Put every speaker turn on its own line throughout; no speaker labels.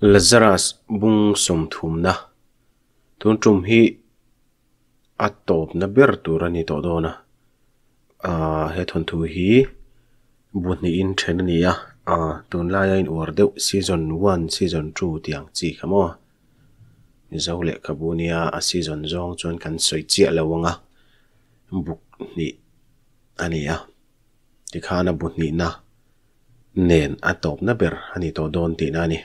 Lazarus bung som thum na. Tun chum hi atop na ber tu rani to do na. A he thon thu hi bun ya. A tun la ya season 1 season 2 tiang chi khamo. Ni zo le ka bu ni a season zong chon kan soi chi la wanga. Buk ni ani ya. Ti khana na. Nen atop na ber Nani.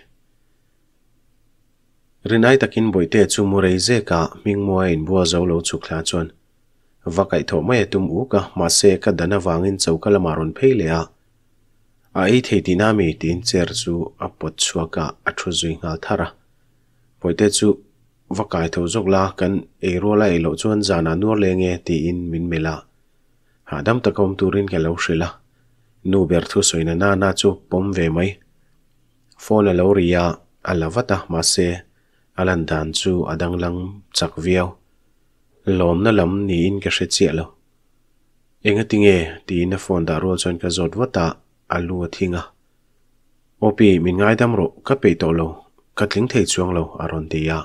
Rinai takin boi te chu murei ze ka ming mua in bua zau lo chu kla chuan. Vakai thok mai atum e u ka ma se ka dana vangin chau ka lamaron pei lea. A i thei di nami tin cer chu a pot chua ka atru zui thara. Boi chu vakai thok kan e rua la e chuan zana nuor le ti in min me la. Adam takom turin ke lau shi la. Nu ber thu soy na pom ve Fona lau ri ya a lavata alan dan chu adang lang chak viau lom na lam ni in ka hre chia lo enga tinge ti na phone da ro chon ka zot wata alu thinga opi min ngai dam ro ka pe to lo ka tling thei chuang lo aron te ya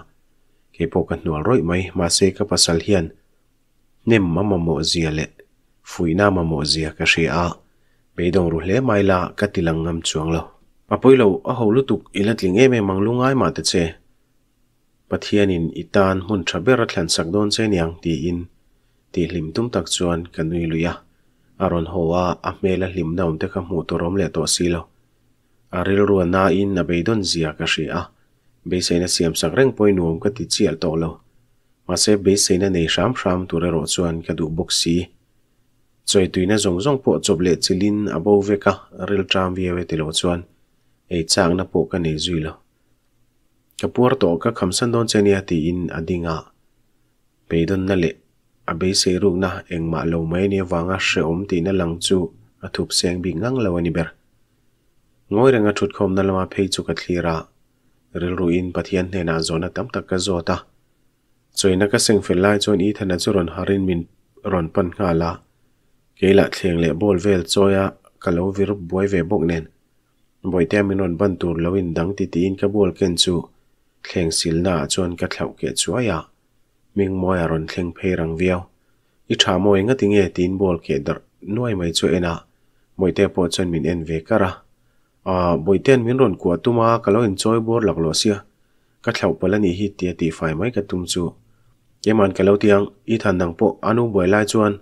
ke po ka nual roi mai ma se ka pasal hian nem mama mo zia le fuina ma mo zia ka she a be dong ru hle mai la ka tilangam chuang lo apoi lo a ho lutuk ilatling eme manglungai ma te che ปะเทียนินอิตานมุนทรเบรแลนสักโดนเซนยังตีอินตีหลิมตุ้มตักชวนกันนุยลุยะอารอนฮัวอาอเมละหลิมดาวมเตขมูตรมเลตัวสีโลอาริลรัวนาอินนับไปดนเสียกษีอยเบสเซนเสียมสักเร่งปอยนวมก็ติดเจียลโตโลมาเซเบสเซนในชามชามตัวเรโรชวนกระดูบุกซีจอยตุยนะจงจงปวดจบเลตซิลินอบอวเวกะริลจามเวเวติโรชวนไอจางนับปวกันในจุยโล kapuar to ka khamsan don chenia ti in adinga peidon na le abe se ruk na em engma lo mai ne wanga she om ti na lang chu athup seng bi ngang lawani ber ngoi ranga thut khom na lama phei chu ka thlira rel ruin pathian ne na zona tam tak ka zota choina ka seng fel lai chon i thana chu ron harin min ron pan nga la keila thleng le bol vel choya kalau vir buai ve bok nen boite min ron ban tur lawin in ti ti in cái bồi ken chu thleng silna chuan ka thlau ke mình mua rồi aron thleng phei rang viau i tha moi nga tinge tin bol ke dar noi mai chu ena moi te po chuan min en ve kara a boiten min ron ku atuma kalo enjoy bor laklo sia ka thlau palani hi tia ti cái mai ka cái chu cái kalo tiang i than dang po anu boilai chuan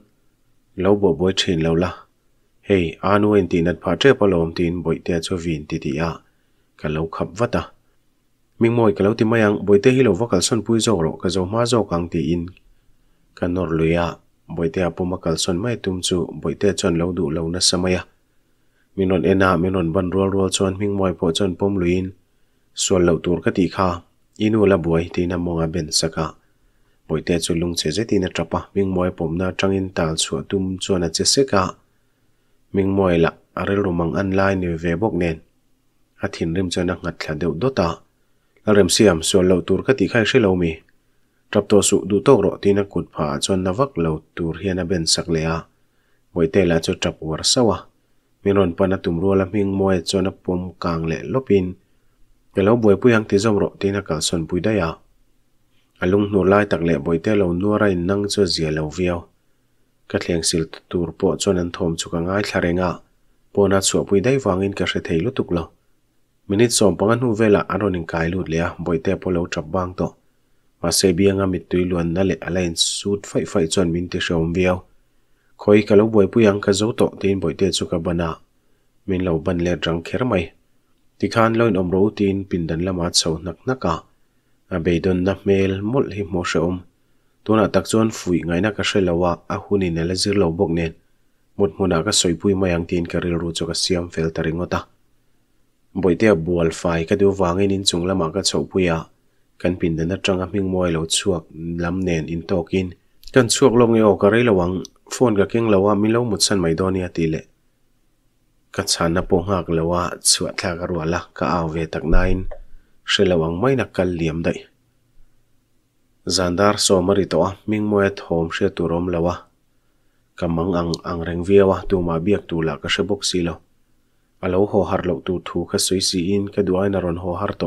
lo bộ boi thin lo la hey anu anh tin at pha tre palom tin boite chu vin ti ti a ka lo khap à mình mồi mingmoi kalau ti mayang boite hilo vocal son pui zo ro ka zo ma zo kang ti in ka nor luya boite apuma kal son mai tum chu boite chon lo du lo na samaya minon ena minon ban rol rol chon mingmoi po chon pom luin sual lo tur ka ti kha inu la buai ti na monga ben saka boite chu lung che je ti na trapa mingmoi pom na tangin tal à chu tum chon a che se ka mingmoi la arel à rumang ăn lai ni ve bok nen a thin rim chona ngat đều đốt dota à. อารมณ์เสียมส่วนเหล่าตูร์กติข่ายใช่เรามีรับตัวสุดูโตรที่นักขุดผาจนนวักเหล่าตูร์เฮียนาเบนสักเลียวัยเตล่าจะจับวัวสวะมีรอนปนตุมรัวลำิงมวยจนนับปมกลางเละลบินแต่เราบวยผู้ยังติดจมรที่นักส่วนปุยได้ยาอาลุงนัวไล่ตักเละบวยเตเ่านัวไรนั่งจะเสียเหราเวียวกระเลียงสิลตูร์ปวดจนนันทมจุกง่ายชะเรงะปนัดสวบุยได้ฟังอินกระเสถียรุตุกเลา minit som pangan hu vela aronin kai lut leya boite polo trap bang to ma se bianga mit tui luan na le alain suit fai fai chon min te shom viau khoi ka lo boi puyang ka zo to tin boite chu ka bana min lo ban le drang kher mai ti khan loin om ro tin pin dan lama chho nak naka a be don na mel mol hi mo she om tuna tak chon fui ngai na ka shelawa a huni ne la zir lo bok nen mut muna ka soipui mayang tin ka ril ru chu ka siam fel taringota bởi thế cái điều vàng ấy nên chúng boite bual fai ka du wangin in chunglama ka chhopuia kan pindan atanga hmingmawi lo chuak lamnen in tokin kan chuak long eo ka reilawang phone ka keng lawa min lo mutsan mai doni atile ka chhana po ngak lawa chua thla ka ruala ka awe tak nain shelawang mai na kal liam dai zandar somari to mingmawi thom she turom lawa kamang ang ang rengviawa tu ma biak tu la bốc xì silo อลาวหัวหลักตูทูคสวยสีอินคดูอันารอนหัวหัตโต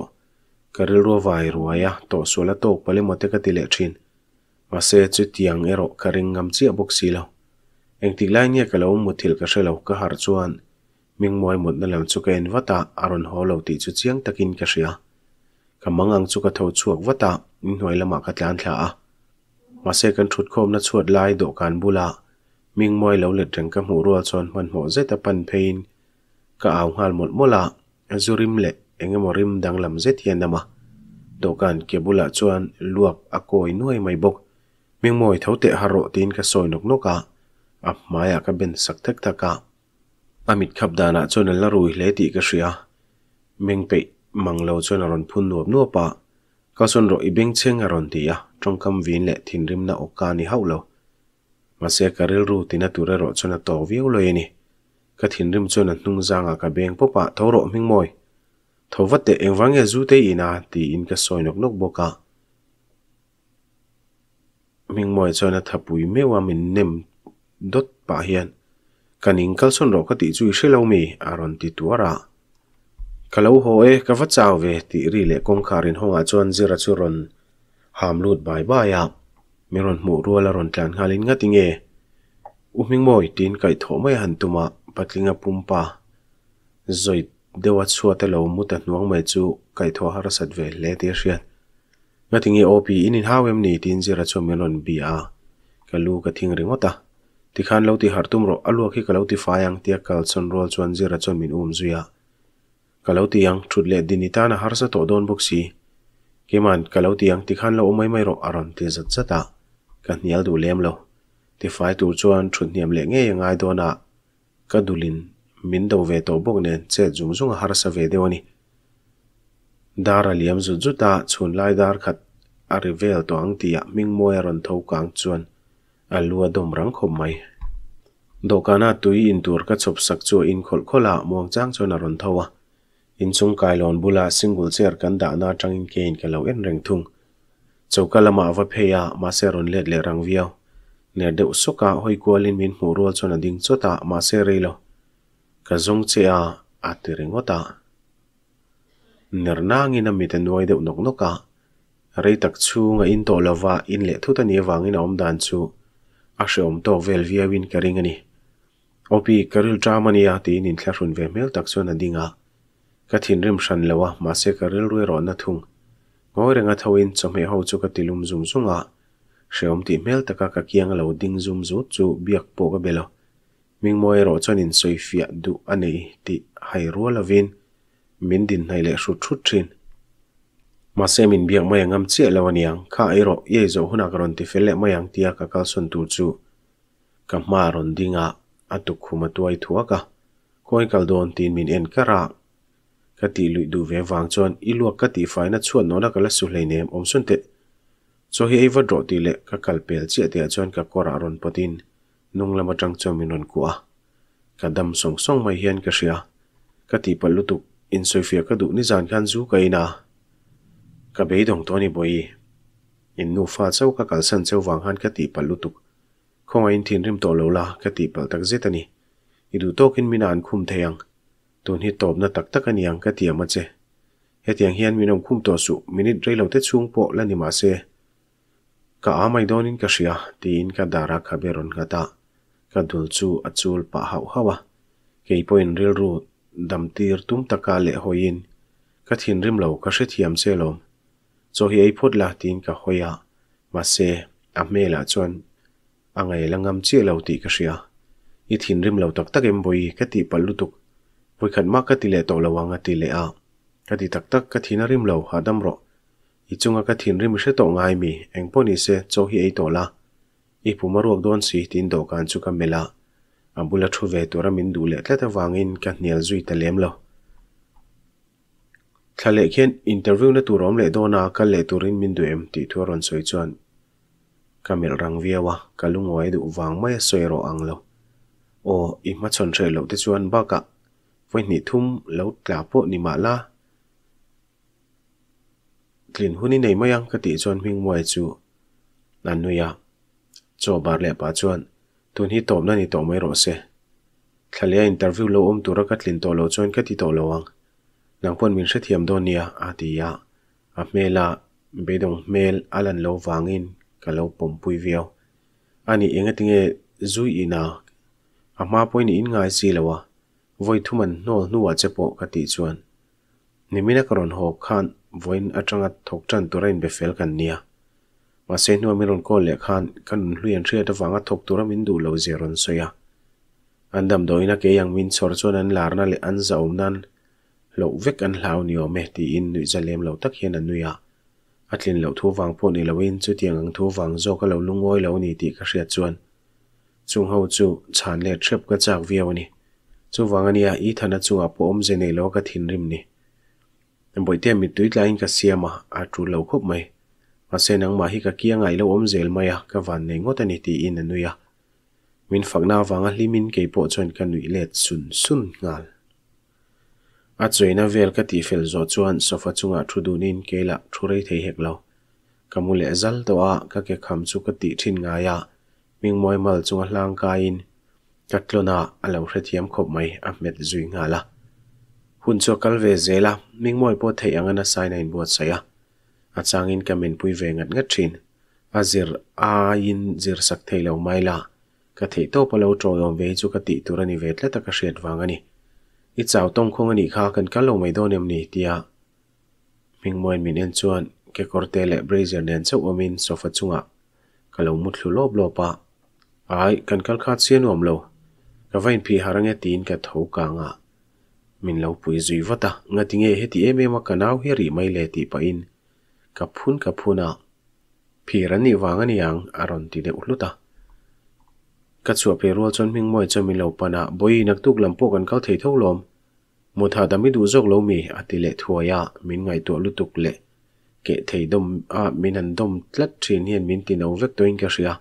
คาริรัวไวรัวยะโตสวลตกไปเลมาเทกาติเลชินมาเซจุดยังเอรอคาริงงามเสียบุกสิเลวเองติไลเนียกะลาวมุทิลกษัลาวกะฮาร์ชวนมิงมวยมุดนั่นแหละชุกเอ็นวัตตาอรอนหัวหลักตีจุดยสีงตะกินคกษยลคำมังอังชุกเทวชวกวัตตานิหนวยละมากตะลันลทะมาเซกันชุดคมนัดชวดไล่โดกการบุลามิงมวยเหลาเลือดถึงกับหูรัวชนมันหัวเจตปันเพลิน một lạ, ka aw ngal mol mola azurim le enga morim dang lam zet hian nama dokan à. kebula chuan luak akoi à noi mai bok mingmoi thote haro tin ka soi nok noka a maya ka ben sak thak thaka amit khap dana chon la rui hle ti ka shia à. ming pe manglo chon ron phun nuop nuapa ka son ro ibeng cheng ron ti ya trong lệ kam vin le thin rim na okani haulo ma se karil ru tina ture ro chona to viu lo ni ka thin rim chuan an hnung zanga mồi, beng popa để em vắng nghe engwange zu te ina thì in nóc nóc cả, mồi cho nên mình đốt hiền, ka soinok nok boka ming moi chuan a thapui mewa min nem dot pa hian kaning kalson ro ka ti chu shelo mi aron ti tuara kalau ho e ka vachaw ve ti ri le kongkharin honga chuan zira chu ron hamlut bai ba ya à. miron mu ruala ron tlan ngalin ngatinge uming moi tin kai tho mai han tuma à. patlinga pumpa zoi dewa chua te lo muta nuang mai chu kai tho har sat ve le ti ria nga tingi op in in hawem ni tin zira chu melon bia kalu ka thing ri ngota ti khan lo ti hartum ro alu khi kalu ti fayang tia kal chon rol chon zira chon min um zuya kalu ti yang chut le dinita na har sa to don bok si keman kalu ti yang ti khan lo aron ti zat ka nial du ti fai tu chuan thut niam le nge kadulin min do ve to bok ne che jung jung har sa ve de oni dar aliam zu zu ta chun lai dar khat a revel to ang tia ming mo eron tho kang chuan a lua dom rang khom mai do kana tu i in tur ka chop sak chu in khol khola mong chang chuan a ron tho in chung kai lon bula single chair kan da na tang in ke in ke lo en reng thung chokalama wa pheya ma se ron let le rang viau ner deuh suka hoi kualin min hmuh rual chuan a ding chawta mahse reilo ka zawng chea a ti rengawta ner nangin a miten nuai deuh nok noka reitak chunga in tawh lova in lệ à leh thut ani awangin a awm dan chu a hre awm tawh vel viauin ka ring ani opi karil tramania tiin in thlarhrun ve mel tak chuan a dinga ka thin rim hran lowa à, mahse karil ruai rawh na thung ngawi renga thoin chawhmeh ho chu ka tilum zum à. Sheom ti mel taka ka kiang lo ding zoom zo chu biak po ka belo. Ming moi ro chan in soi fia du anei ti hai ro la vin. Min din nai le su thut thin. Ma se min biak mai ngam che lo aniang kha ai ro ye zo huna karon ti fele mai ang tia ka kal sun tu chu. Ka ma ron dinga atuk khuma tuai thua ka. Khoi kal don tin min en kara ka ti lui du ve wang chon i luak ka ti fai na chuan no la kala su hlei nem om sun te so hi eva dro ti le ka kalpel che te chuan ka kora ah ron potin nung lama tang chomin ron kuwa ka dam song song mai hian ka shia ka ti palutuk in soifia ka du ni zan khan zu ka ina ka be dong to ni boi in nu fa chau ka kal san chau wang han ka ti palutuk, lutuk khong in thin rim to lo la ka ti pal tak zeta ni idu tokin minan khum theyang tun hi top na tak tak aniang ka ti ama che hetiang hian minom khum to su minute rei lo te chung po la ni ma se ka a mai donin ka ria tiin ka dara kha beron ka ta ka dul chu achul pa hau hawa in ril ru dam tir tum taka le hoin ka thin rim lo ka hrethiam se lom cho hi ei phut la tin ka hoya ah. ma se a me ah la chuan angai langam chi lo ti ka ria i thin rim lo tak tak em boi ka ti palutuk. lutuk voi khat ma ka ti le to lawanga ti le a ah. ka ti tak tak ka thin rim lo ha dam ro ichunga ka thin rim hre to ngai mi engponi se cho hi ei tola i pumaruk don si tin do kan chu ka mela ambula thu ve tora min du le tlata wangin ka nial zui ta lem lo lệ khian interview lệ turom le dona lệ le turin mình du em thua ti thuron soi chuan kamil rang viawa kalungoi du wang mai soiro anglo o i ma chon thre lo te chuan ba ka vậy ni thum lâu tla po ni ma la กลิ่นหุ่นี่ในไม่ยังกติจวนวิ่งมวยจูนันนุยาจอบาร์เล่ปาจวนตุนฮิตอบนั่นนี่ตอบไม่รู้เสียทะเลอินเตอร์วิวโลอมตุรกัดลินโตโลจวนกติโตโลวังนางพูนมินเสถียมโดเนียอาติยาอัเมลาเบดงเมลอัลันโลวางอินกัลโลปมปุยเวียวอันนี้เองติเงจุยอินาอามาพูยนี่อินงายสิเลวะวัยทุ่มันโนนัวเจ็บปกติจวนนี่ไม่นักรอนหอบขัน voin atanga thokchan turain be fel kan nia ma senua miron ko le khan kan hluian thria ta wanga thok tura min du lo zeron soya andam doina ke yang min sor chon an larna le an zaum nan lo vek an hlau ni ome ti in nu zalem lo tak hian an nuya atlin lo thu wang po ni win chu tiang ang thu wang zo ka lo lungoi lo ni ti ka hria chuan chung ho chu chan le threp ka chak viawani chu wangania i thana chunga po om je nei lo ka thin rim ni em boi te mi tuit lain ka siama a tru lo khop mai a se nang ma hi ka kia ngai lo om zel mày à, ka van này ngót anh ti in anh nuôi à, mình anuya min li wanga cái ke po chon ka nui let sun sun ngal a choina vel ka ti fel zo chuan sofa chunga thu dunin keila thu rei thei hek lo kamule zal to a cái ke kham chu ka ti ngay à, mình ming moi mal chunga lang cái in à katlona alo hrethiam khop mày à met duy nga la hun cho về dễ mình bộ kal ve zela mingmoi po thei angana sign in buat saya achangin kamen pui ve ngat ngat thin azir a in zir thể lâu lo maila ka thể to palo tro yom ve chu ka ti turani vet la ta ka hriat wangani i chaw tong khong ani kha kan ka lo mai do nem ni tia mingmoi min en chuan ke korte le brazier nen chau omin sofa chunga ka lo mut lu lop à ai cần kal khat sian om lo ka vain phi harange tin cái thau ka nga mình min lo pui zui vata nga tinge heti eme ma nào hi rỉ mai lệ ti pa in kaphun kaphuna phirani wangani yang aron ti de uluta ka chua pe ro chon ming moi chami lo pana boi nak tuk lampo kan kau thei tho lom mu tha dami du jok lo mi atile thuaya min ngai to lutuk le ke thei dom a min an dom tlat thin hian min ti no vek to in ka ria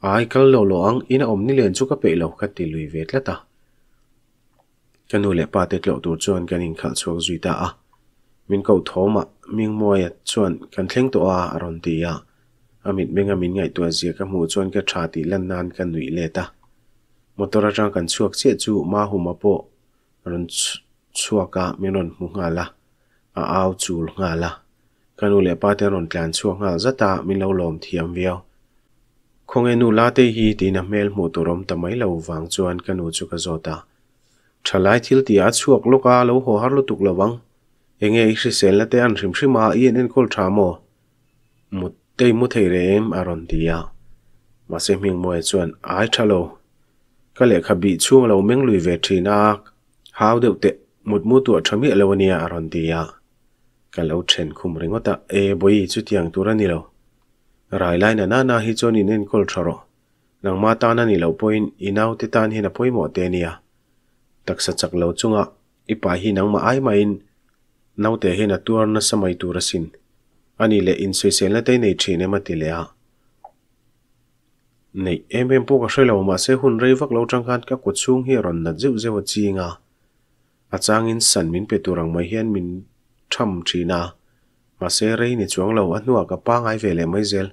ai kal lo lo ang in om ni len chu ka pe lo kha ti lui ve tlata kan nu le ba te tlo tur chuan kan in khal chuak zui ta mình a min ko thoma ming moya chuan kan à rồi thì à, à mình amit menga mình ngai tuổi gì các mu chuan ka tha tỷ lần nan kan nui le ta motora tang kan chuak che chu ma huma po cả mình minon mu nga la à áo chul nga la kanu le pa te ron tlan chuak nga zata min lo lom thiam viau khong enu la te hi tina mel mấy lâu vàng lo wang chuan kanu chu ka ta thalai thil ti a chuak loka lo ho har lo tuk lawang enge i hri sel na te an hrim hrim a ian en kol tha mo mut te mu thei rem aron tia ma se ming mo e chuan ai lâu, ka le kha bi chum lo meng lui ve thina hau deuh te mut mu tu thami lawania aron tia lâu lo then khum ringota e boi chu tiang turani lo rai lai na na na hi cho chonin en kol tharo nangma ta na ni lâu poin inau te tan hin a poimo tên nia taksa chak lo chunga ipa hi nangma ai ma in naute he na tuar na samai tur asin ani le in suy sel na te nei chine ma ti le a nei em em po ka hrei lao ma se hun rei vak lao tang khan ka kut chung hi ron na chi nga, chinga achang in san min pe turang mai hian min chi na, ma se rei ni chuang lo anua ka pa ngai ve le mai zel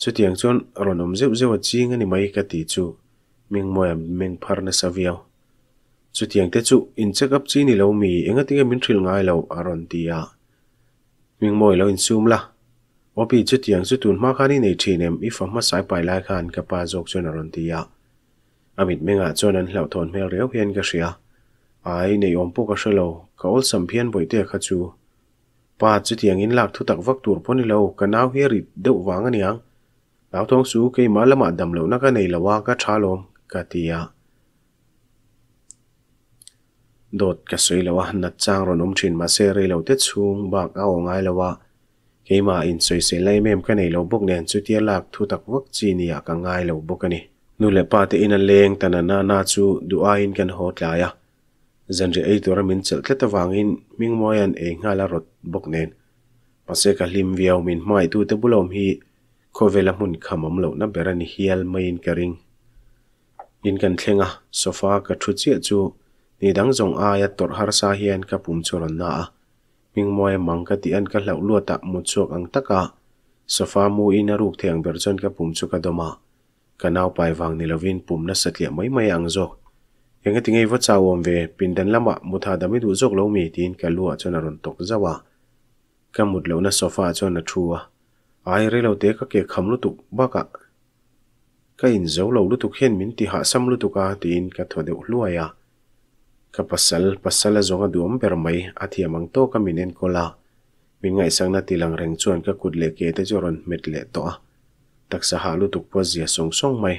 chu tiang chon ron om zeu zeu chinga ni mai ka ti chu ming moyam ming phar na saviao สุดที่ยังเตจูอินเช็คัพจีนี่เรามีเองก็ติ่งมินทริลง่ายเราอารันเดียมิงมวยเราอินซูมละว่าปีสุดที่ยังจุดตุนมาคานี่ในทีเนมอีฟังมาสายไปหลายคันกับปาจกชวนอารันเดียอามิดเมงอาชวนนั้นเราทนไม่เรียวเพียงกระเชียไอในอมปุกกระเชลเขาสัมเพียนบ่อยเตะขจูปาสุดที่ยังอินหลักทุตักวักตัวพอนี่เรากระน้าวเฮริดเดวางอันยงแล้วท้องสู้กัยมาละมาดดำเหลวนักในละว่าก็ช้าลงกัติยา dot ka sui lawa na chang ron om thin ma se re lo te chung bak a ongai lawa keima in sui se lai mem ka nei lo bok nen chu tia lak thu tak wak chi ni ka ngai lo bok ani nu le pa te in a leng tan na na chu dua in kan hot la ya zan re ei to ra min chel tlet wang in ming moyan e nga la rot bok nen pase ka lim viau min mai tu te bulom hi khovela mun khamam lo na berani hial main karing in kan thlenga sofa ka thu chi chu ni dang zong aya tor har sa hian ka pum choron na a mingmoi mang ka ti an ka hlau lua ta ah mu chuak ang taka sofa mu in a ruk theng ber chon ka pum chu ka doma ka pai wang ni lovin pum na satlia mai mai ang zok yang ti ngei va chawom ve pindan lama ah mu tha da du zok lo mi tin ka lua ah chon a ron tok zawa ka mut lo na sofa chon na thua ai re lo te ka ke kham lu tuk ba ka ka in zo lo lu tuk hen min ti ha sam lu tuka tin ka thode luaya ka pasal pasal a zonga duam ber mai a thiam ang to ka min en kola min ngai sang na tilang reng chuan ka kut le ke te joron met le to a tak halu tuk po zia song song mai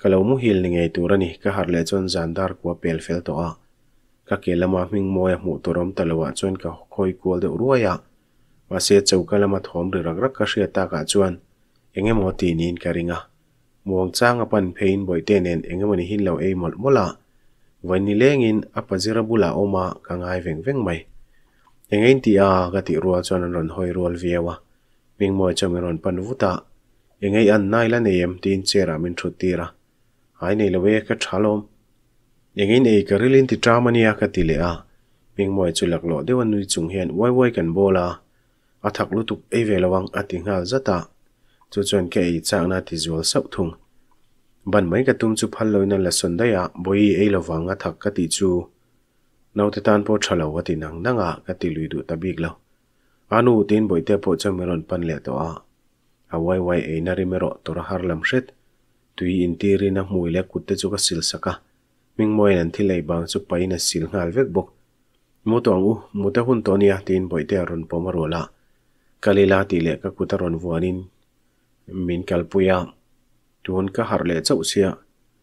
kalau mu hil ni ngai turani ka har le chon zandar kwa pel fel to a ka ke lama ming moya mu turam talwa chuan ka khoi kol de ruaya ma se chau ka lama thom ri rak rak ka shia ta ka chuan engemaw ti nin ka ringa muang changa pan phein boite nen engemani hin lo ei mol mola vanilengin apazira bula oma ka ngai veng veng mai engein ti a ka ti rua chuan an ron hoi rual viewa ming moi chami ron pan vuta engei an nai la neem tin chera min thu tira ai nei lewe ka thalom engin ei ka rilin ti tramania ka ti le a ming moi chu lak lo dewan nui chung hian wai wai kan bola athak lutuk ei velawang ati ngal zata cho chuan ke ei changna ti zual sau thung ban mai ka tum chu phal loina la son da ya boi e lo wa nga thak ka ti chu nau te tan po chhalo wa ti nang nang a ka ti lui du ta bik lo anu tin boi te po cha meron pan le to a a wai wai e na ri mero tor har lam shet tui in na mui le ku te ka sil ming moi nan thi lei bang chu na sil ngal vek bok mu to ngu mu ta boi te ron po maro la kalila ti le ka ku ta ron vuanin tuôn cả hạt lệ xia tuan ka har le chau sia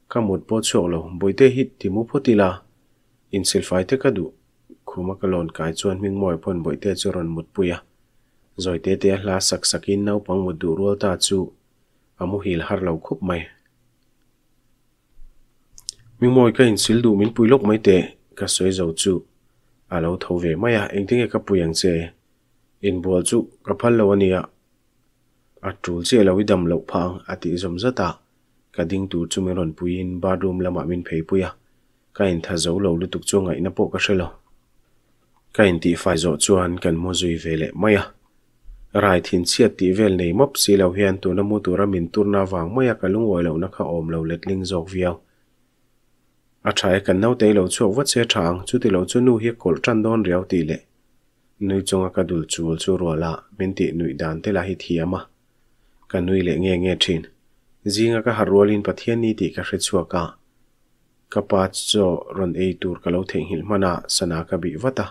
ka mut po chok lo boite hi timu photila in silfai te ka du khuma ka lon kai chuan ming moi một boite à rồi puya zoite te hla sak in nâu bằng một du rol ta chú chu amu hil har lo khup mai ming moi ka in sil du min pui lok mai te ka soi zo chu alo tho ve maya engtinge ka puyang che in bol chu ka phal lo ania atul che lo idam lo phang ati zom zata kading tu chumi ron puin bathroom lama min phei puya ka in tha zo lo lutuk chunga ina po ka shelo ka in ti fai zo chuan kan mo zui vele maya rai thin chiat ti vel nei mop si lo hian tu na mu tu ra min tur na wang maya ka lung woi lo na kha om lo let ling zok viau a thai e kan nau te lo chuak wat che thang chu ti lo chu nu hi kol tran don riau ti le nui chunga kadul chul chu ruala min ti nui dan te la hi thiama ka nui le nge nge chin. Zi nga ka harua lin pa thien ni di ka hrechua ka. Ka pa cho ron ee tur ka lau thang hil mana sana ka bi vata.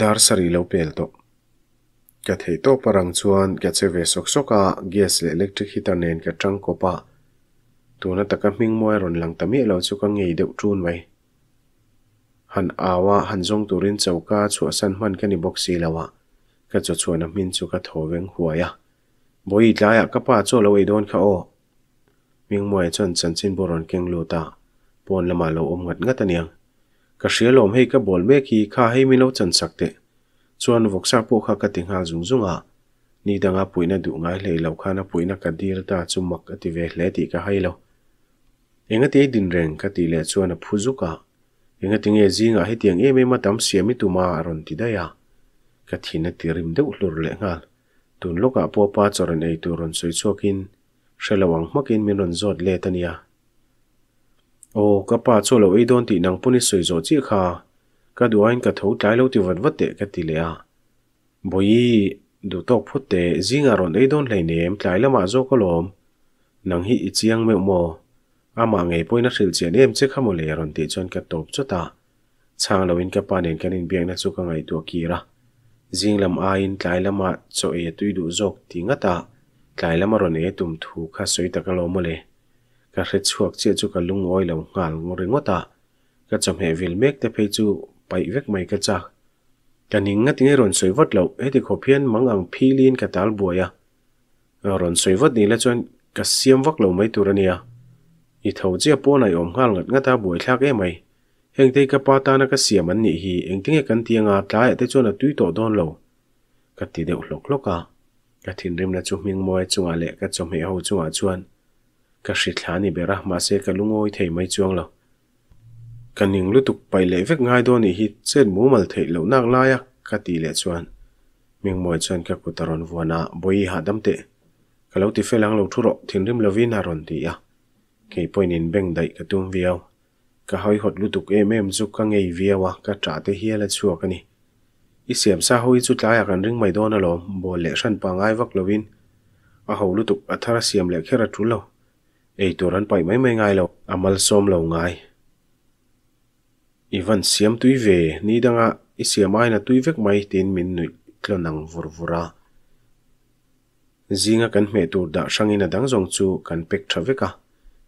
Dar sari lau pel to. Ka thay to parang chuan ka che ve sok soka gas le electric heater nen ka trang ko pa. Tu na ta ka ming moe ron lang tami lau cho ka ngay deo chun Han awa han zong turin chau ka san man ka ni lawa. Ka cho chua na min cho ka thoveng huwa บอยทลายกับป้าโจลวยโดนเขาโอมิงมวยจนฉันชินบรอนเก่งโลตาปนละมาโลอมงัดงัดเนียง กระเสียลมให้กับบอลเมฆีข้าให้มิโลจนสักเตะชวนวกซาพวกข้ากติงหาจุงจุงอ่ะนี่ดังอาปุยน่ะดุง่ายเลยเราข้าน่ะปุยน่ะกัดดีรตาจุ่มมักอติเวเลติก็ให้เราเองก็ตีดินแรงกตีเลชวนพูจุกอ่ะเองก็ติงเอจีงอ่ะให้เตียงเอไม่มาทำเสียมิตุมาอรอนติได้ยาะกะทีน่ะตีริมเดือดหลุดเลยงา tūn lukā pō pā ca rin eitū ron sui tsokin shalawang makin mi ron zot le ta niyā. O kapa ca lo eidon ti nang puni sui zot si ikhā ka duwā in ka thau tlāi lo ti wad wad te kati le ā. Bo ii du tok fut te zi ngā ron eidon lai nēm tlāi la maa zō kolōm nang hii i chi yang me u mō ā maa ngei poi na che khamu ron ti chon ka tōp chota ca lo in kapa nēn ka nīn na tsuka nga i tuwa ki zinglam ain tlai lama cho e tuidu zawk ti nga ta tlai lama ron e tum thu kha soi taka lo mole ka hret chuak che chu ka lung oi lo ngal ngore ngota ka cham he vil mek te pe chu pai vek mai ka chak ka ning nga tinge ron soi wat lo e ti kho phian mang ang philin ka tal buaya ron soi wat ni la chuan ka siam vak lo mai turania i thau che pawnai om ngal ngat nga ta buai thlak e mai hình thế heng te ka patana ka siam an ni hi engtinge kan tianga tlai te chona tui to don lo ka ti deuh hlok hloka ka thin rim na chu ming moe chunga le ka chom he ho chunga chuan ka hri thlani bera ma se ka lungoi thei mai chuang lo ka ning lutuk pai le vek ngai do ni hi chen mu mal thei lo nak laia ka ti le chuan ming moe chuan ka kutaron vuana boi ha dam te ka lo ti felang lo thuro thin rim lovin ha ron ti ya ke bôi in beng dai ka tum viau ka hoi hot lutuk em em zuk ka ngei via wa ka tra te hi la chua ka ni i siam sa hoi chu tlaya kan ring mai dona lo bo le shan pa ngai vak lovin a ho lutuk a thara siam le khera tru lo ei to ran pai mai mai ngai lo amal som lo ngai ivan siam tui ve ni danga i siam ai na tui vek mai tin min nui tlonang vurvura zinga kan hme tur da sangin adang zong chu kan pek tha veka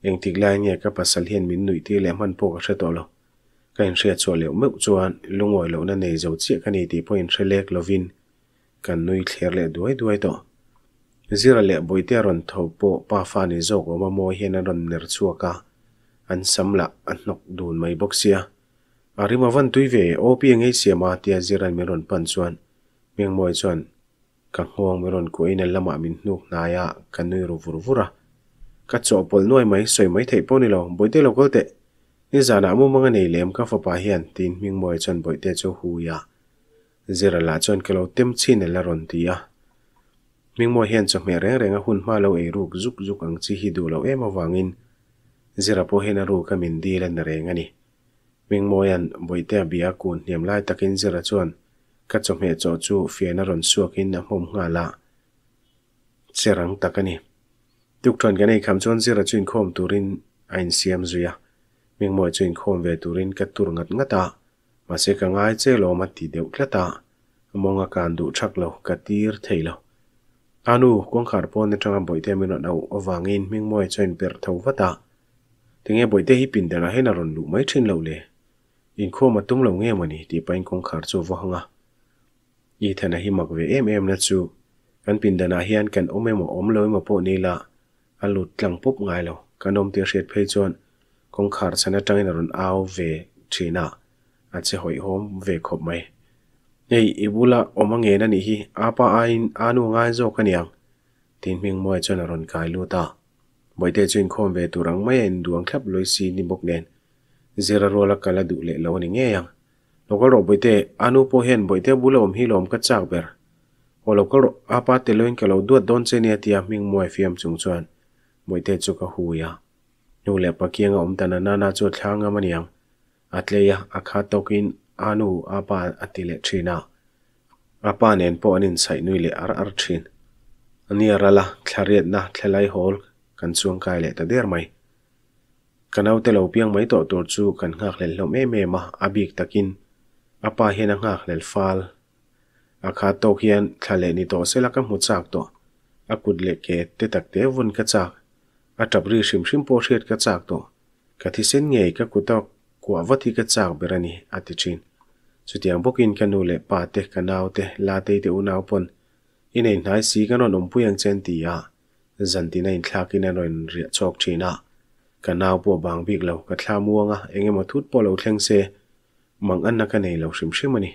anh eng tik lai nge ka pasal hian min nui ti lem han po ka hre to lo ka in hria chaw leu meu chuan lungoi lo na nei zo chi ka ni ti po in hre lek lovin kan nui thler le duai duai to zira le boite ron tho po pa fa ni zo ko ma mo hian ron ner chua ka an samla an nok dun mai boxia arima van tuive opi ngei siama tia ziran mi ron pan chuan miang moi chuan ka hawng mi ron ko in lama mình hnuk na ya kan nui ru vur vura ka chaw pol noi mai soi mai thei pawni lo boite lo kol te ni zana mu manga nei lem ka fapa hian tin ming moi chon boite cho hù ya zera la chon ke lâu tiêm chi ne là ron ti ya ming moi hian chawh me reng renga hun ma lâu e rục, zuk zuk ăn chi hi du lâu em awangin zera po hena ru ka min di lan renga ni ming moi an boite bia kun niam lai takin zera chon ka chawh me chaw chu fian a ron suakin na hom nga la serang takani tuk thon kan ei chuyện chon zira chuin khom turin ain siam zuya ming moi chuin khom ve turin ka tur ngat đều ma se mong ngai che đủ chắc ti deuh tlata monga kan du thak lo ka tir à nên trong kong khar pon ne thanga boi vàng min mình mọi chuyện moi thâu vất tho Thì tinge boi te hi pin dela he na ron lu mai thin lo le in kho ma tum lo nge mani ti pain kong khar chu wa hanga i thana hi mặc về em em na chu kan pin dana hian kan ome mo om loi mà bộ ni la a lut tlang pop ngai lo kanom tir hriat phei chuan kong khar chana tangin run au ve thina a che hoi hom ve khop mai nei ibula omange na ni hi apa ain anu ngai zo kaniang tin mồi cho chon ron kai lu ta boite chuin khom ve turang mai en duang khlap loi si ni bok nen là cả kala du le lo ni nge yang đó ro boite anu po hen boite bulom hi lom ka chak ber o lokal apa te loin ka lo duat don che ni atia ming moi fiam chung chuan มวยเตะจุกหูยานูเล็บปักยัีงอมตานานาจุดช่างมันยังอัตเลียอาคาตกินอานูอาปาอัติเลทรีนาอาปาเนนปอนินใส่นู่ยเลอาร์อาร์ทรนอันนี้อะไรล่ะคเครียดนะเครไลฮอลกันซวงกายเลตเดียร์ไหมกันเอาแต่เราเพียงไม่ต่อตัวจูกันงักเลลเราไม่เมมาอาบิกตะกินอาปาเฮนังหักเลนฟาลอาคาโตเฮียนทะเลนิโตเซลักกหมุดจากตัวอากุดเลเกตเตตักเตวุนกันจากอาบรีชิมชิมโพเชตกระจากตัวกะที่เส้นใหญ่ก็คุตอกกว่าวัติกระจากเบรนีอาทิชินสุดที่อังพวกอินกันูเล่ป่าเตกันเอาวเตลาเตเตอุนาวปนอินเอ็นายสีกันนอมพุยังเจนตีอาจันตินาินทากินนอยนเรียชอกชินะกันเอาปัวบางบิกเหลากะทามวงอ่ะเอ็งมาทุบปอเหลาเทงเซมังอันนักเนยเหลาชิมชิมันนี่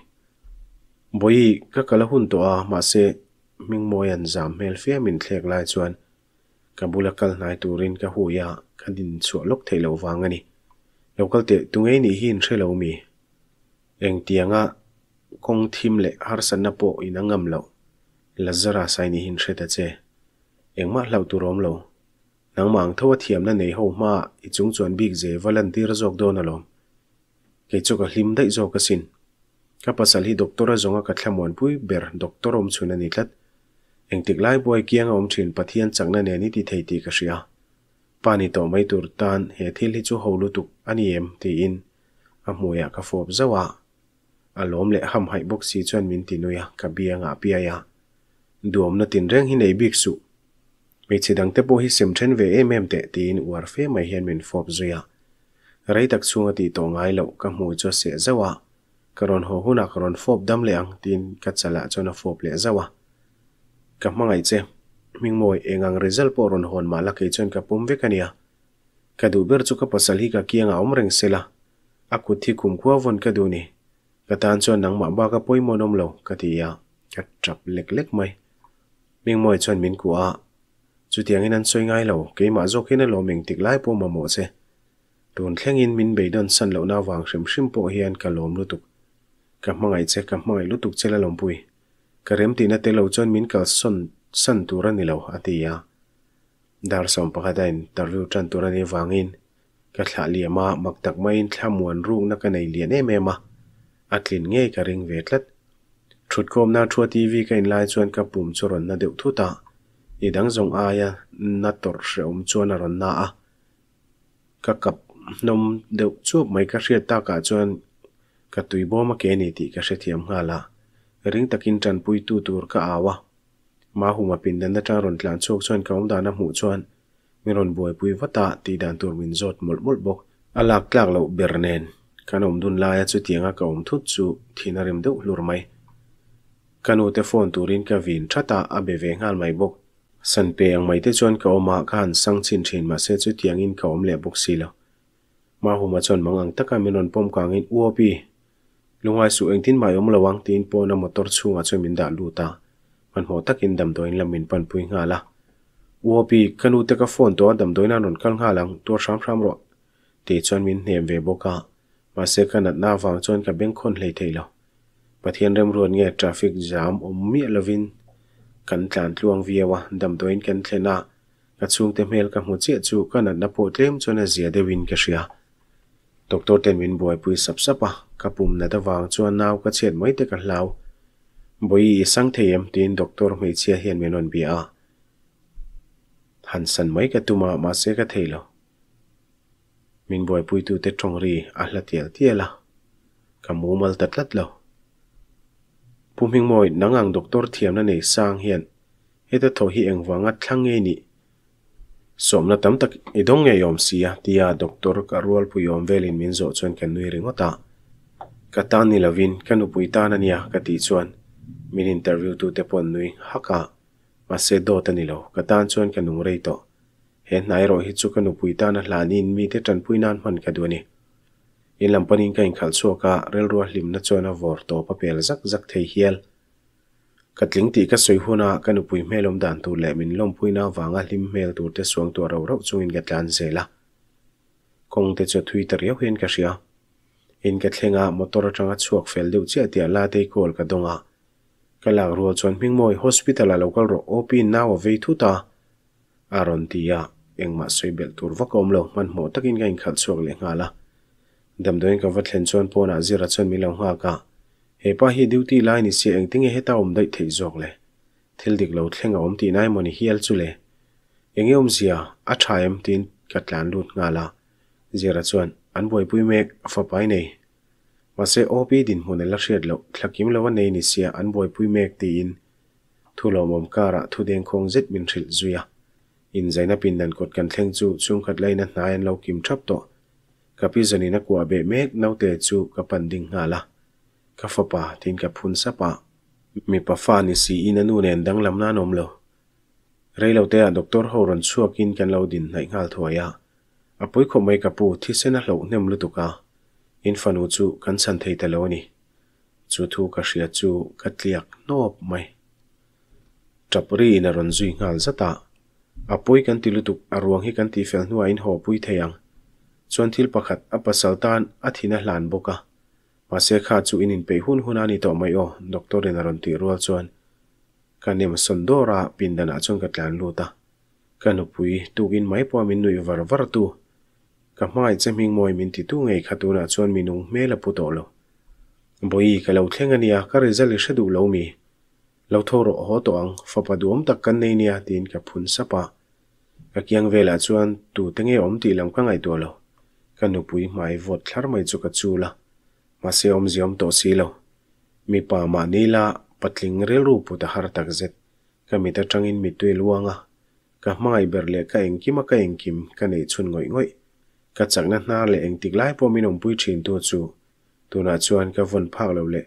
บอยก็กะละหุ่นตัวมาเซมิงโมยันจามเมลฟียมินเทกไลชวน kabula kal nai turin ka huya khanin chu lok theilo wangani local te tungei ni hin threlo mi eng tianga kong thim le harsan na po in angam lo lazara sai ni hin threta che eng ma hlau tu rom lo nang mang thawa thiam na nei ho ma i chung chuan bik je volunteer jok don alom ke chu ka hlim dai jok ka sin ka pasal hi doctora zonga ka thlamon pui ber om chuna ni tlat anh eng tik lai boy kiang om thin pathian changna ne ni ti thei ti ka shia pani to mai tur tan he thil hi chu holu tục anh em ti in a muya ka fop zawa a lom le ham hai bốc xì chuan min ti noya ka bia nga pia ya duom na tin reng hi nei bik su mi chi dang te po hi sim then ve em em te tin war fe mai hian min fop zuya rei tak chunga ti to ngai lo ka mu cho se zawa karon ho huna karon fop dam le ang tin cho chala chona fop le zawa ka hmangai che mingmawi engang result pawh rawn hawn mah lakei chuan ka pum vek ania ka duh ber chu ka pasal hi ka kianga om reng sela a kut hi khum khua von ka du ni ka tan chuan nangmah ba ka pawimon om lo ka ti a ka trap lek lek mai mingmawi chuan min ku a chu tiangin an sawi ngai lo keimah zawk hin a lo meng tik lai pawh mamawh che tun thlengin min beidon san lo na wang hrim hrim pawh hian ka lawm chứ ka hmangai che ka hmangai lutuk chela lompui กระมตีนเตลจนมินกัสนสันตุระนิลอติยาดารสมปะกดินตรูจันตุระนิวังอินกัลลียมามักตักไม่นทำมวนรูงนักในเลียนเอเมมาอัลินเงยกริงเวทลัดชุดโคมนาทัวทีวีกันไลชวนกับปุ่มชรนนดเดือดทุตาอีดังทงอายานัตตอร์เสอมชวนนรนนาอกักับนมเดือดชวบไม่กระเชียตากาชวนกัตุยบอมเกนิติกระเชียมหาลารื่องตะกินจันพุยตูตูร์กอาวะมาหูมาปินเดันตะจารนตลานโชคชวนกำดานหูชวนมีรนบวยพุยวัตตาตีดันตูร์วินจอดมลมดบกอัลลักลากเลวเบรเนนขนมดุนลายจุดเทียงกับอมทุจูที่นาริมดุลูร์ไหมขนมเทฟอนตูรินกับวินชะตาอาเบเวงานไม่บกสันเปียงไม่ได้ชวนกับอมาการสังชินชินมาเซจุดเทียงอินกับอมเล็บุกสีละมาหูมาชวนมังอังตะการมีรนปมกลางอินอ้วปี hai su eng tin mai om lawang tin pawna motor chhunga chumin dah luta man ho takin damdawiin lamin panpui nga la UOP kanu te ka phone to damdawiin anon kal nga lang tur hram hram ro te chuan min hnem ve boka ma se kanat na wang chuan ka beng khon hlei theilo pathian rem ruan nge traffic jam om mi lovin kan tlan tluang viawa damdawiin kan thlena ka chung te hmel ka hmu che chu kanat na po tlem chuan a zia win ka hria doctor tenmin buai pui sapsapa ka pum na da wang chuan nau ka chen mai te ka hlau boi i sang theim tin doctor mai chia hian men on bia han san mai ka tuma ma se ka theilo min boy pui tu te thong ri a hla tiel tiela ka mu mal tat lat lo pum hing moi nangang doctor thiam na nei sang hian heta tho hi engwanga thlange ni somna tam tak idong nge yom sia tia doctor ka rual pu yom velin min zo chuan kan nui ringota katang ni lovin kanupui tan ania kati chuan min interview tu te pon nui haka mase do tanilo katan chuan kanung rei to he nai ro hi chu kanupui tan hlanin mi te tanpui nan man kaduani in lampanin ka in khal chuaka rel ruah lim na chuan a vor to papel zak zak thei hial katling ti ka soi huna kanupui melom dan tu le min lompui na wanga lim mel tu te suang tu ro ro chungin gatlan zela kong te chu twitter tar hian ka shia in thằng thlenga motor trang atanga chuak fel là chiah tia cái đông kol cái donga ruột rual chuan mồi hospital a local ro op naw ve thu ta aron tia engma soibel tur vakom lo man hmo takin ka inkhal chuak le nga la damdoin hiện vatlen po na ah zira chuan milo nga ka hepa hi duty line si engting he ta om thấy thei jok le thil dik lo thlenga om ti nai moni hial chu le enge om zia a thaim tin katlan lut nga la zira chuan ันบ่อยปุยเมกฟ้บไปเนยมาเซอโอปีดินหุ่นในลักเชีดลูกทักยิ้มแล้วว่าเนยนิเซียอันบ่อยปุยเมกตีอินทุลรามอมการะทุเดงคงจิตมินทริลจุยะอินใจนับปีนันกดกันเทงจูช่วงขัดไล่นั้นนายนเรากิมทับโตกับพี่จนีนักกว่าเบเมกเน่าเตจูกับปันดิ่งหาละกับฟ้บป่าทิ้งกับพุนสับปะมีปะฟ้านิสีอินันนู่นเองดังลำน้านมเลวเรเราเตะด็อกเตอร์ฮอรันชัวกินกันเราดินในงานถวายะอาปุ๋ยขมวยกับปูที่เส้นหลงเนิมฤดูกาอินฟานูจูกันสันเทิตเลวนีจูทูกับเสียจูกัดเลียกนอบไม่จับรีนารันจุยงานสตาอาปุ๋ยกันติุดูกาอรวงให้กันตีเฟลนัวอินหอปุ๋ยเทียงส่วนที่ประขัดอาปัสสัวตานอาทินะหลานบุกะมาเสียขาดจูอินินไปหุ่นหุนานีต่อไม่โอด็อกเตอร์นารันตีรัวสวนกันเนมสันโดราปินดานาจงกัดเลียนลูตากันอาปุ๋ยตูกินไม่พอมินนุยวาร์วาร์ตู ka mai chaming moi min ti tu ngei khatuna chon mi nung me la puto lo boi ka lo thlengania ka result sa du lo mi lo thoro ho to ang fa pa duom tak kan nei nia tin ka phun sa pa ka kyang vela chuan tu tenge om ti lam ka ngai to lo ka pui mai vot thlar mai ka chu la ma se om ziom to si lo mi pa ma nila patling rel ru ta har tak zet ta changin mi tuil wanga ka mai berle ka engki ka engkim ka nei ngoi ngoi nát ka chakna hna le engtik lai pawmin awmpui thin tu chu tuna chuan ka von phak lo le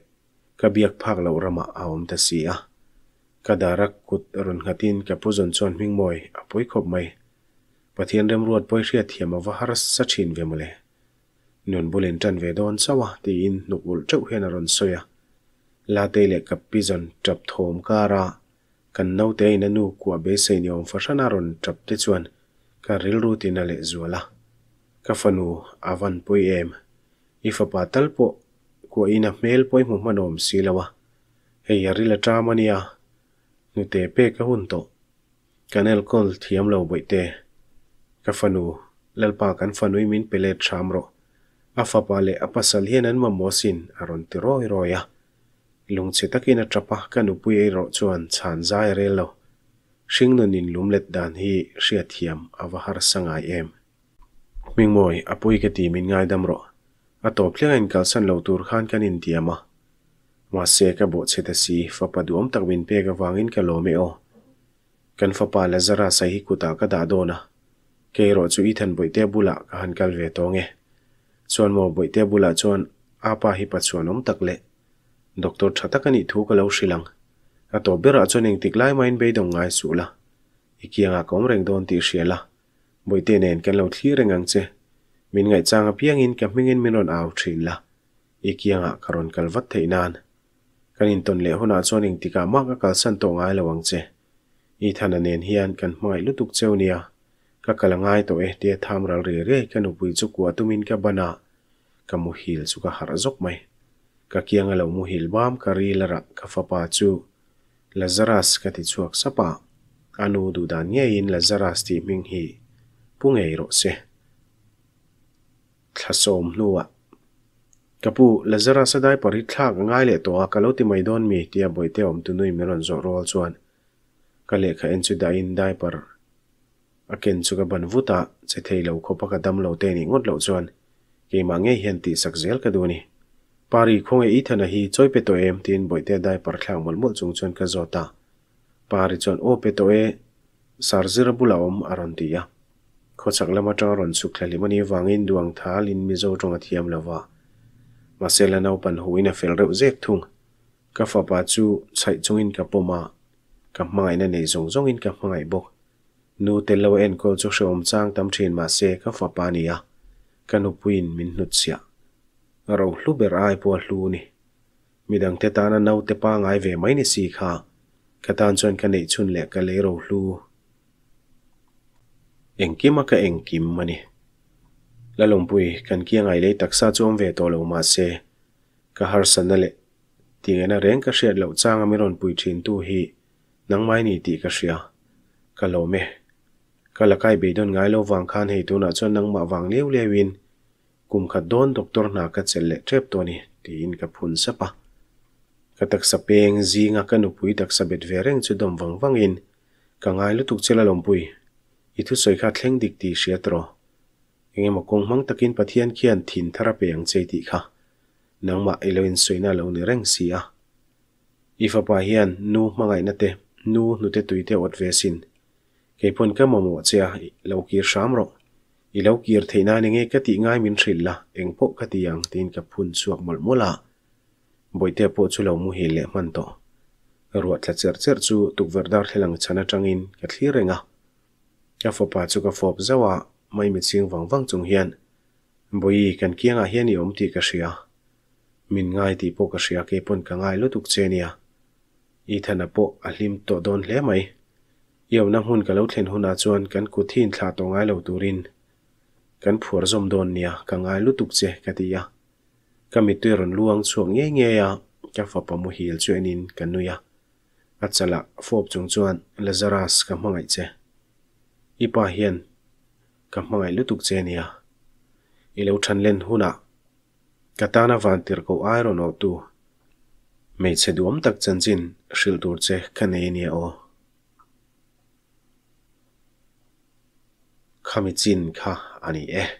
ka biak phak lo rama a awm ta si a ka darak kut ron ngatin ka puzon chuan hmingmawi a pui khop mai pathian rem ruat poi hriat thiam ava har sa thin ve mule nun bulin tan ve don chawa ti in nukul teu hen ron soya la te le kap pizon trap thom kara kan nau te in anu kwa be se ni om fashana ron trap te chuan ka ril rutin ale zuala kafanu avan poi em. Ifa patal po kua ina mel poi mu manom silawa. Hei arila tramania. Nute pe kahunto. Kanel kol thiam lau boi te. Kafanu lalpa kan fanui min pele tramro. Afapale apasal hienan mamosin aron tiro iroya. Lung sitakina trapa kanupuy ay ro chuan chan zai relo. Sing nun lumlet dan hi siya thiam avahar sangay em. มิงมวยอปุยกตีมินง่ายดำรออตบเลี้ยงเงินกัลสันเลวตูร์ขานกันอินเดียมามาเซกับบทเซตสีฟับปัดอมตักวินเปกวางอินกัลโลเมอกันฟับปาเลซาราไซฮิกุตากระดาโดนะเกย์รอจูอีทันบุยเตบุลากันกัลเวตองเอชวนมอบุยเตบุลาชวนอาปาฮิปัดชวนอมตักเล่ด็อกเตอร์ชัตตะกันอิทูกเลวชิลังอตบเบราชวนเองติกไล่มาอินเบยดงง่ายสูละ อีกียงอากงเร่งโดนตีเชียละบยเตเนนกันเราที่รงังเจมินไงจางอพียงอินกับมิเงินมินรอนอาทรินละ อีกอยงอ่ะคารอนกัลวัตเทนานกันอินตนเลหุนาจวนิงติกามากกัลสันตงไอระวังเจอีธานเนนเฮียนกันไม่ลุตุกเจ้าเนียกักลังไงตัวเอเดียทำมราเรเร่กันอุปยจุกวัตุมินกับบ้านะกัมุฮิลสุกฮารจกไหมกักียงอ่ะามุฮิลบามการีลระกัฟปาจูลาซาราสกติชวกสปาอนูดูดานเยินลาซาราสตีมิงฮี pungay ro se. Tlasom luwa. Kapu, lazara sa day paritlak ngay le toa kalaw ti may doon mi tiya boy te om tunoy meron zo roal zuan. Kale ka enso da in day par. Akin so ka banvuta, sa tay law ko pa ka dam law teni ngot law zuan. Kay ma ngay hinti sakzel ka duni. Pari kong ay ita na hi choy peto e mtiin boy te day par klang malmul chung chuan ka zota. Pari chuan peto e sarzira bula om aron tiya. ขสักลมาจรอนสุขเลยมันยงวางอินดวงท้าลินมิโจตรงอธิยมลาวามาเซลนาอุปนหูอินเฟลเร็วเจ็บทุงกับฟาปาจูใช้จงอินกับปมากับไม้นั่นในสงจงอินกับไม้บกนูเตลเวนก็จะเส่อมจางตั้มเชนมาเซกับฟาปานียกันอุปินมินนุษยาเราลูเบรไอปวดลูนี่มิดังเทตานาเอาเตปางไอเวไม่ในสีขากระตานจวนกันในชุนเล็กกันเลยเราลู engkim a ka kim mani lalompui kan kia ngai le taksa chuang ve to lo ma se ka har sana le tingena reng ka hriat lo changa mi ron pui thin tu hi nang mai ni ti ka hria ka lo me ka lakai be don ngai lo wang khan hei tu na chon nang ma wang leu win, kum khat don doctor na ka chel le trep to ni ti in ka phun sapa ka taksa peng zinga ka nu pui taksa bet vereng chu dom wang wangin ka ngai lu tuk chela lompui i thu soi kha thleng dik ti sia tro enge mo kong mang takin pathian khian thin thara pe ang chei ti kha nangma eloin soina lo ni reng si a ifa pa hian nu mangai na te nu nu te tuite ot vesin keipon ka momo chia lo kir sham ro i lo kir theina ni nge ka ti ngai min thril la eng po ka ti ang tin ka phun chuak mol mola boite po chu lo mu hi le man to ruat la cher cher chu tukverdar thelang chana tangin ka thli renga อาฟอปาจุกฟอบะว่าไม่มีเสียงวังวังจงเฮียนบุยกันเกียงอาเฮียนอยู่มติกเษีย มินไงตีโปกกเษียเก็บปนกันไงลุตุกเจนียอีธนาโปอาลิมตโดนเลไหม เยาวนำหุ่นกันลลวเห็นหุนอาจวนกันกุทินลาตรงไงเลวตูริน กันผัวจมโดนเนียกันไงลุตุกเจกติยากันมิตรนลวงช่วงเงี้ยเงี้ยแกฟอปมุฮิลช่วนินกันนุยอาจจะละฟอบจงจวนเลซาราสกันมังไงเจ ipa hiyan ka mga ilutuk zhe niya. Ile uchan len huna katana vantir ko ayro no tu. May tse duom tak chan zin shildur zhe kanay niya o. Kami zin